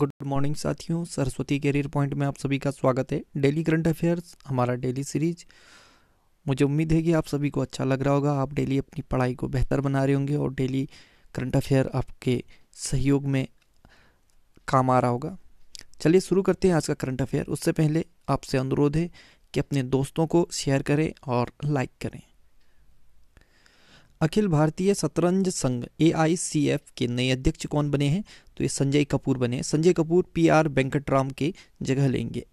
good morning साथियों Saraswati career point में आप सभी का स्वागत है डेली करंट अफेयर्स हमारा डेली सीरीज मुझे उम्मीद है कि आप सभी को अच्छा लग रहा होगा आप डेली अपनी पढ़ाई को बेहतर बना रहे होंगे और डेली करंट अफेयर आपके सहयोग में काम आ रहा होगा चलिए शुरू करते हैं आज का करंट अफेयर उससे पहले आपसे अनुरोध है कि अपने दोस्तों को शेयर करें और लाइक करें अखिल भारतीय शतरंज संघ ए के नए अध्यक्ष कौन बने हैं तो ये संजय कपूर बने हैं संजय कपूर पी आर वेंकटराम के जगह लेंगे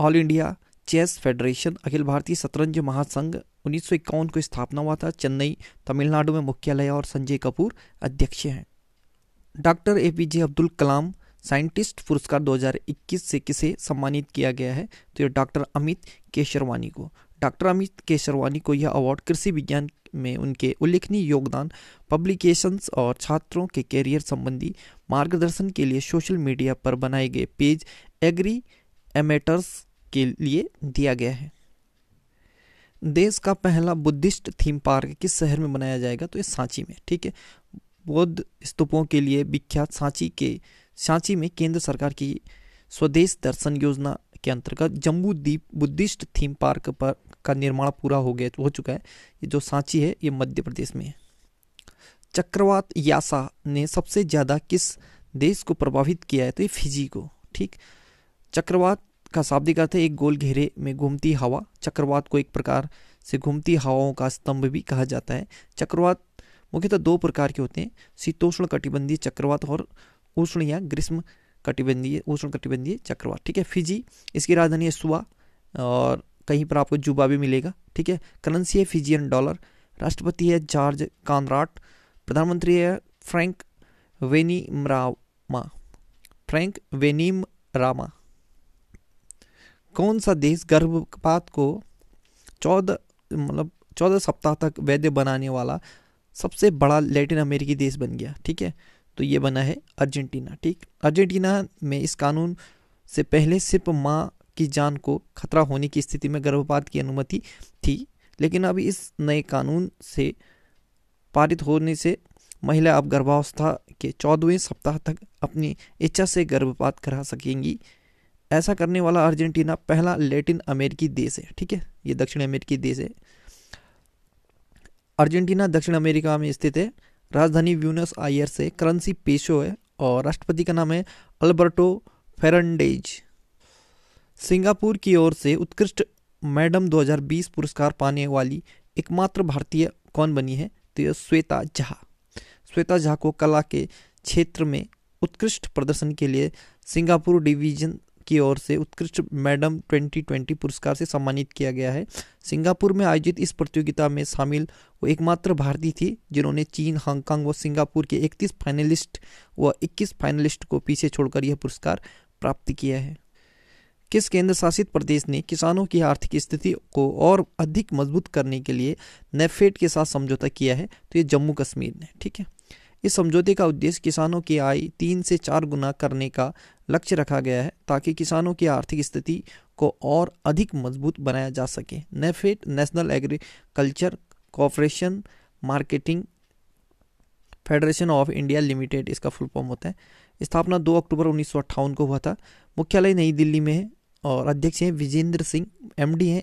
ऑल इंडिया चेस फेडरेशन अखिल भारतीय शतरंज महासंघ उन्नीस को स्थापना हुआ था चेन्नई तमिलनाडु में मुख्यालय और संजय कपूर अध्यक्ष हैं doctor A P J Abdul Kalam scientist पुरस्कार 2021 से किसे सम्मानित किया गया है तो यह डॉक्टर अमित केशरवानी को डॉक्टर अमित केशरवानी को यह अवार्ड कृषि विज्ञान में उनके उल्लेखनीय योगदान पब्लिकेशंस और छात्रों के कैरियर संबंधी मार्गदर्शन के लिए सोशल मीडिया पर बनाए गए पेज एग्री एमेटर्स के लिए दिया गया है देश का पहला बुद्धिस्ट थीम पार्क किस शहर में बनाया जाएगा तो ये सांची में ठीक है बौद्ध स्तूपों के लिए विख्यात सांची के सांची में केंद्र सरकार की स्वदेश दर्शन योजना के अंतर्गत जम्बू द्वीप बुद्धिस्ट थीम पार्क पर का निर्माण पूरा हो गया हो चुका है ये जो सांची है ये मध्य प्रदेश में है चक्रवात यासा ने सबसे ज़्यादा किस देश को प्रभावित किया है तो ये फिजी को ठीक चक्रवात का शाब्दिक अर्थ है एक गोल घेरे में घूमती हवा चक्रवात को एक प्रकार से घूमती हवाओं का स्तंभ भी कहा जाता है चक्रवात मुख्यतः दो प्रकार के होते हैं शीतोष्ण कटिबंधीय चक्रवात और उष्ण या ग्रीष्म कटिबंधीय उष्ण कटिबंधीय चक्रवात ठीक है फिजी इसकी राजधानी है सुआ और कहीं पर आपको जुबा भी मिलेगा ठीक है करेंसी है फिजियन डॉलर राष्ट्रपति है जॉर्ज कानराट प्रधानमंत्री है फ्रैंक वेनीम फ्रैंक वेनीम रामा कौन सा देश गर्भपात को चौदह मतलब चौदह सप्ताह तक वैध बनाने वाला सबसे बड़ा लैटिन अमेरिकी देश बन गया ठीक है तो ये बना है अर्जेंटीना ठीक अर्जेंटीना में इस कानून से पहले सिर्फ माँ की जान को खतरा होने की स्थिति में गर्भपात की अनुमति थी लेकिन अब इस नए कानून से पारित होने से महिला अब गर्भावस्था के चौदहवें सप्ताह तक अपनी इच्छा से गर्भपात करा सकेंगी ऐसा करने वाला अर्जेंटीना पहला लेटिन अमेरिकी देश है ठीक है ये दक्षिण अमेरिकी देश है अर्जेंटीना दक्षिण अमेरिका में स्थित है राजधानी व्यूनस आयर से करंसी पेशो है और राष्ट्रपति का नाम है अल्बर्टो फेरनडेज सिंगापुर की ओर से उत्कृष्ट मैडम 2020 पुरस्कार पाने वाली एकमात्र भारतीय कौन बनी है तो यह श्वेता झा श्वेता झा को कला के क्षेत्र में उत्कृष्ट प्रदर्शन के लिए सिंगापुर डिवीजन की ओर से उत्कृष्ट मैडम 2020 पुरस्कार से सम्मानित किया गया है सिंगापुर में आयोजित इस प्रतियोगिता में शामिल वो एकमात्र भारतीय थी जिन्होंने चीन हांगकांग व सिंगापुर के 31 फाइनलिस्ट व 21 फाइनलिस्ट को पीछे छोड़कर यह पुरस्कार प्राप्त किया है किस केंद्र शासित प्रदेश ने किसानों की आर्थिक स्थिति को और अधिक मजबूत करने के लिए नेफेड के साथ समझौता किया है तो ये जम्मू कश्मीर ने ठीक है इस समझौते का उद्देश्य किसानों की आय तीन से चार गुना करने का लक्ष्य रखा गया है ताकि किसानों की आर्थिक स्थिति को और अधिक मजबूत बनाया जा सके NAFED National Agriculture Corporation Marketing Federation of India Limited इसका फुल फॉर्म होता है स्थापना 2 अक्टूबर उन्नीस को हुआ था मुख्यालय नई दिल्ली में है और अध्यक्ष हैं विजेंद्र सिंह एमडी हैं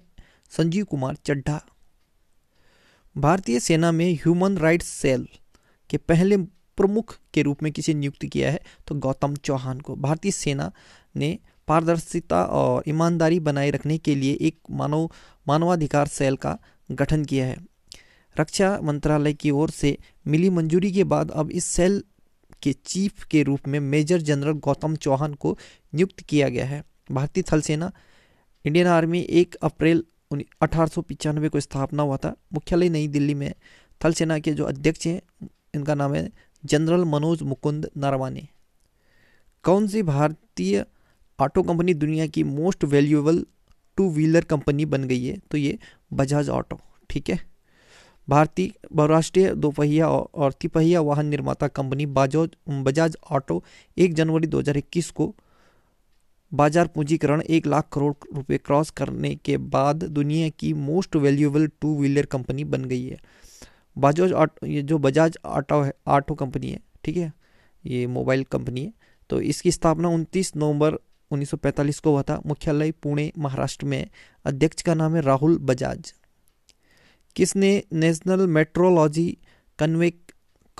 संजीव कुमार चड्ढा भारतीय सेना में ह्यूमन राइट्स सेल के पहले प्रमुख के रूप में किसे नियुक्त किया है तो गौतम चौहान को भारतीय सेना ने पारदर्शिता और ईमानदारी बनाए रखने के लिए एक मानव मानवाधिकार सेल का गठन किया है रक्षा मंत्रालय की ओर से मिली मंजूरी के बाद अब इस सेल के चीफ के रूप में मेजर जनरल गौतम चौहान को नियुक्त किया गया है भारतीय थल सेना इंडियन आर्मी एक अप्रैल अठारह को स्थापना हुआ था मुख्यालय नई दिल्ली में थल सेना के जो अध्यक्ष हैं इनका नाम है जनरल मनोज मुकुंद नारवाने कौन सी भारतीय ऑटो कंपनी दुनिया की most valuable two wheeler company बन गई है तो ये बजाज ऑटो ठीक है भारतीय बहुराष्ट्रीय दोपहिया और तिपहिया वाहन निर्माता कंपनी बाजोज बजाज ऑटो एक जनवरी 2021 को बाजार पूंजीकरण एक लाख करोड़ रुपए क्रॉस करने के बाद दुनिया की most valuable two wheeler company बन गई है बजाज ये जो बजाज ऑटो है ऑटो कंपनी है ठीक है ये मोबाइल कंपनी है तो इसकी स्थापना 29 नवंबर 1945 को हुआ था मुख्यालय पुणे महाराष्ट्र में अध्यक्ष का नाम है राहुल बजाज किसने नेशनल मेट्रोलॉजी कन्वेक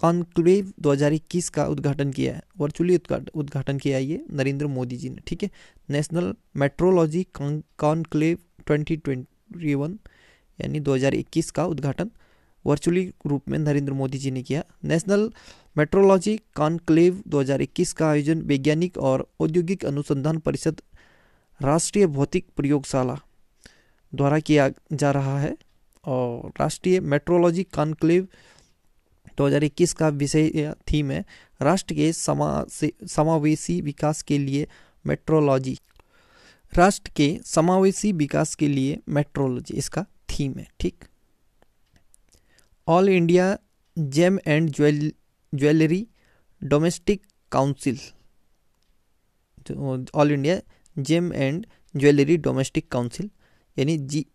कॉन्क्लेव 2021 का उद्घाटन किया है वर्चुअली उद्घाटन किया है ये नरेंद्र मोदी जी ने ठीक है National Metrology Conclave twenty twenty one यानी 2021 का उद्घाटन वर्चुअली रूप में नरेंद्र मोदी जी ने किया नेशनल मेट्रोलॉजी कॉन्क्लेव 2021 का आयोजन वैज्ञानिक और औद्योगिक अनुसंधान परिषद राष्ट्रीय भौतिक प्रयोगशाला द्वारा किया जा रहा है और राष्ट्रीय मेट्रोलॉजी कॉन्क्लेव इक्कीस का विषय थीम है राष्ट्र के समा समावेशी विकास के लिए मेट्रोलॉजी राष्ट्र के समावेशी विकास के लिए मेट्रोलॉजी इसका थीम है ठीक All India Gem and Jewel Jewellery Domestic Council तो, All India Gem and Jewellery Domestic Council यानी जी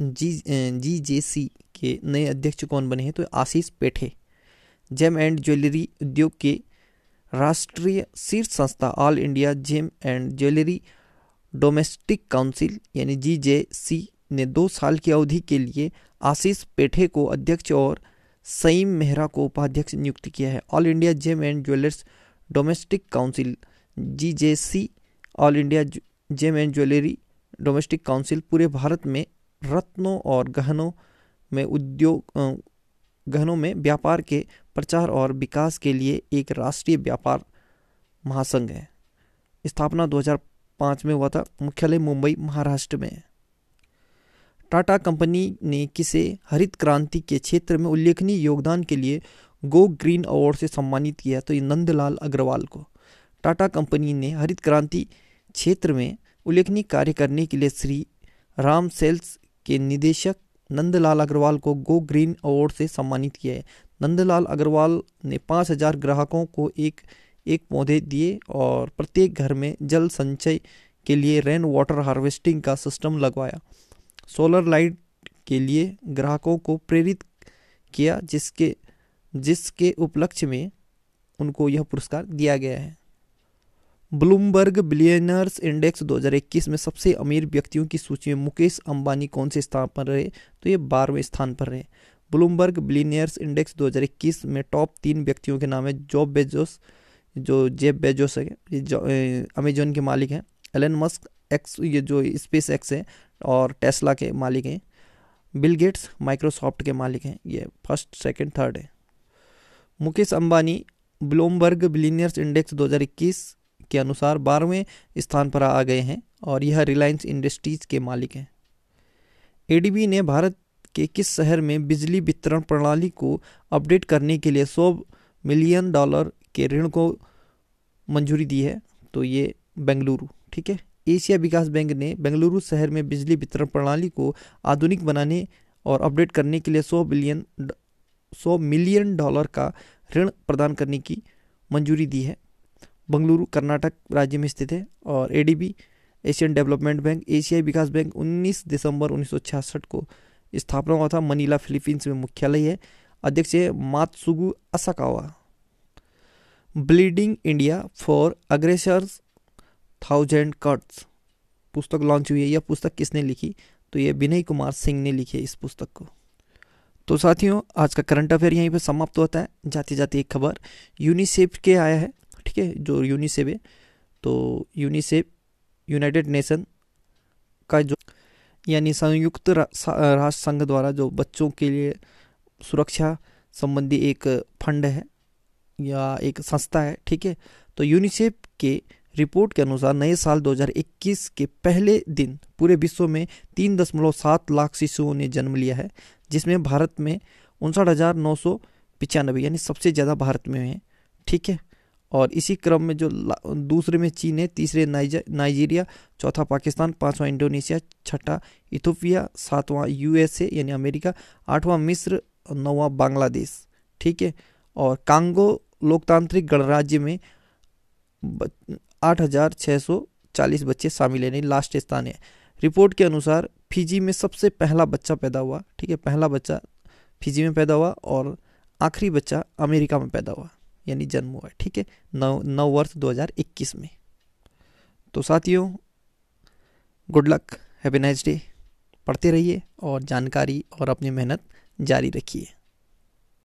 जी जी जे सी के नए अध्यक्ष कौन बने हैं तो आशीष पेठे जेम एंड ज्वेलरी उद्योग के राष्ट्रीय शीर्ष संस्था All India Gem and Jewellery Domestic Council यानी जी जे सी ने दो साल की अवधि के लिए आशीष पेठे को अध्यक्ष और सईम मेहरा को उपाध्यक्ष नियुक्त किया है All India Gem and Jewellers Domestic Council G J C All India Gem and Jewellery Domestic Council पूरे भारत में रत्नों और गहनों में उद्योग गहनों में व्यापार के प्रचार और विकास के लिए एक राष्ट्रीय व्यापार महासंघ है स्थापना 2005 में हुआ था मुख्यालय मुंबई महाराष्ट्र में टाटा कंपनी ने किसे हरित क्रांति के क्षेत्र में उल्लेखनीय योगदान के लिए गो ग्रीन अवार्ड से सम्मानित किया तो ये नंदलाल अग्रवाल को टाटा कंपनी ने हरित क्रांति क्षेत्र में उल्लेखनीय कार्य करने के लिए श्री राम सेल्स के निदेशक नंदलाल अग्रवाल को गो ग्रीन अवार्ड से सम्मानित किया है नंदलाल अग्रवाल ने पाँच हजार ग्राहकों को एक एक पौधे दिए और प्रत्येक घर में जल संचय के लिए रेन वाटर हार्वेस्टिंग का सिस्टम लगवाया सोलर लाइट के लिए ग्राहकों को प्रेरित किया जिसके जिसके उपलक्ष्य में उनको यह पुरस्कार दिया गया है ब्लूमबर्ग बिलियनर्स इंडेक्स 2021 में सबसे अमीर व्यक्तियों की सूची में मुकेश अंबानी कौन से स्थान पर रहे तो ये बारहवें स्थान पर रहे ब्लूमबर्ग बिलीनियर्स इंडेक्स 2021 में टॉप तीन व्यक्तियों के नाम है जॉब बेजोस जो जेब बेजोस है ये अमेजोन के मालिक हैं एलन मस्क एक्स ये जो स्पेस एक्स है और टेस्ला के मालिक हैं बिल गेट्स माइक्रोसॉफ्ट के मालिक हैं ये फर्स्ट सेकंड थर्ड है Mukesh Ambani Bloomberg Billionaires Index 2021 के अनुसार बारहवें स्थान पर आ गए हैं और यह रिलायंस इंडस्ट्रीज के मालिक हैं एडीबी ने भारत के किस शहर में बिजली वितरण प्रणाली को अपडेट करने के लिए सौ मिलियन डॉलर के ऋण को मंजूरी दी है तो ये बेंगलुरु ठीक है एशिया विकास बैंक ने बेंगलुरु शहर में बिजली वितरण प्रणाली को आधुनिक बनाने और अपडेट करने के लिए सौ बिलियन सौ मिलियन डॉलर का ऋण प्रदान करने की मंजूरी दी है बंगलुरु कर्नाटक राज्य में स्थित है और एडीबी एशियन डेवलपमेंट बैंक एशियाई विकास बैंक 19 दिसंबर उन्नीस को स्थापना हुआ था मनीला फिलीपींस में मुख्यालय है अध्यक्ष है Matsugu Asakawa bleeding India for aggressors thousand cuts पुस्तक लॉन्च हुई है यह पुस्तक किसने लिखी तो ये विनय कुमार सिंह ने लिखी है इस पुस्तक को तो साथियों आज का करंट अफेयर यहीं पर समाप्त होता है जाती जाती एक खबर यूनिसेफ के आया है ठीक है जो यूनिसेफ है तो यूनिसेफ यूनाइटेड नेशन का जो यानी संयुक्त राष्ट्र संघ द्वारा जो बच्चों के लिए सुरक्षा संबंधी एक फंड है या एक संस्था है ठीक है तो यूनिसेफ के रिपोर्ट के अनुसार नए साल 2021 के पहले दिन पूरे विश्व में तीन दशमलव सात लाख शिशुओं ने जन्म लिया है जिसमें भारत में उनसठ हज़ार नौ सौ पिचानबे यानी सबसे ज़्यादा भारत में है ठीक है और इसी क्रम में जो दूसरे में चीन है तीसरे नाइजीरिया चौथा पाकिस्तान पांचवा इंडोनेशिया छठा इथोपिया सातवां यूएसए यानी अमेरिका आठवां मिस्र नौवा बांग्लादेश ठीक है और कांगो लोकतांत्रिक गणराज्य में आठ हज़ार छः सौ चालीस बच्चे शामिल है नहीं लास्ट स्थान है रिपोर्ट के अनुसार फिजी में सबसे पहला बच्चा पैदा हुआ ठीक है पहला बच्चा फिजी में पैदा हुआ और आखिरी बच्चा अमेरिका में पैदा हुआ यानी जन्म हुआ है ठीक है नौ नौ वर्ष 2021 में तो साथियों good luck happy nice day पढ़ते रहिए और जानकारी और अपनी मेहनत जारी रखिए